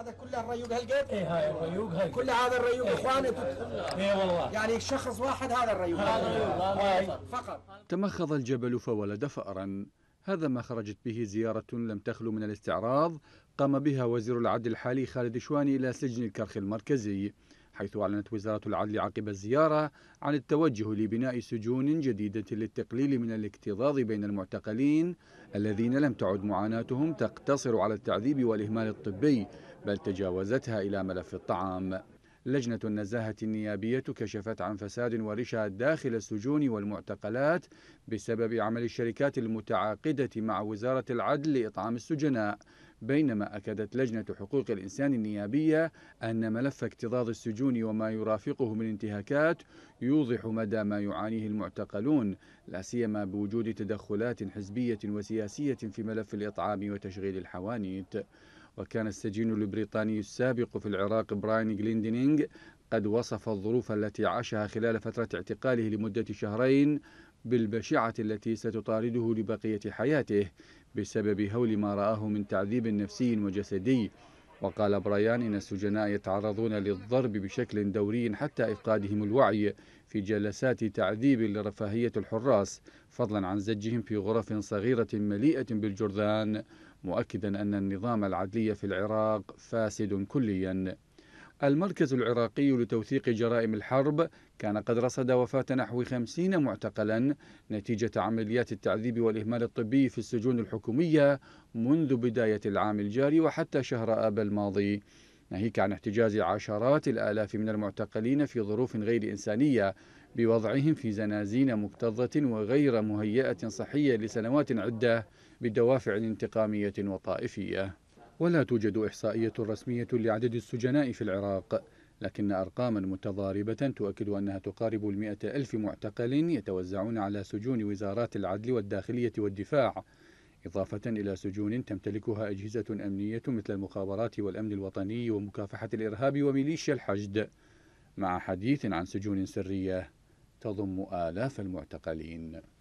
هذا كله الريوق هالقد؟ اي هاي الريوق هاي كل هذا الريوق إيه. اخواني اي والله يعني شخص واحد هذا الريوق هذا الريوق فقط تمخض الجبل فولد فأرا هذا ما خرجت به زيارة لم تخلو من الاستعراض قام بها وزير العدل الحالي خالد شواني إلى سجن الكرخ المركزي حيث أعلنت وزارة العدل عقب الزيارة عن التوجه لبناء سجون جديدة للتقليل من الاكتظاظ بين المعتقلين الذين لم تعد معاناتهم تقتصر على التعذيب والإهمال الطبي بل تجاوزتها إلى ملف الطعام لجنة النزاهة النيابية كشفت عن فساد ورشا داخل السجون والمعتقلات بسبب عمل الشركات المتعاقدة مع وزارة العدل لإطعام السجناء بينما أكدت لجنة حقوق الإنسان النيابية أن ملف اكتظاظ السجون وما يرافقه من انتهاكات يوضح مدى ما يعانيه المعتقلون لا سيما بوجود تدخلات حزبية وسياسية في ملف الإطعام وتشغيل الحوانيت وكان السجين البريطاني السابق في العراق براين جليندينينغ قد وصف الظروف التي عاشها خلال فترة اعتقاله لمدة شهرين بالبشعة التي ستطارده لبقية حياته بسبب هول ما رآه من تعذيب نفسي وجسدي وقال برايان إن السجناء يتعرضون للضرب بشكل دوري حتى إفقادهم الوعي في جلسات تعذيب لرفاهية الحراس فضلا عن زجهم في غرف صغيرة مليئة بالجرذان مؤكدا أن النظام العدلي في العراق فاسد كليا المركز العراقي لتوثيق جرائم الحرب كان قد رصد وفاة نحو خمسين معتقلا نتيجة عمليات التعذيب والإهمال الطبي في السجون الحكومية منذ بداية العام الجاري وحتى شهر آب الماضي ناهيك عن احتجاز عشرات الآلاف من المعتقلين في ظروف غير إنسانية بوضعهم في زنازين مكتظة وغير مهيئة صحية لسنوات عدة بدوافع انتقامية وطائفية ولا توجد إحصائية رسمية لعدد السجناء في العراق لكن أرقاما متضاربة تؤكد أنها تقارب المئة ألف معتقل يتوزعون على سجون وزارات العدل والداخلية والدفاع إضافة إلى سجون تمتلكها أجهزة أمنية مثل المخابرات والأمن الوطني ومكافحة الإرهاب وميليشيا الحشد مع حديث عن سجون سرية تضم آلاف المعتقلين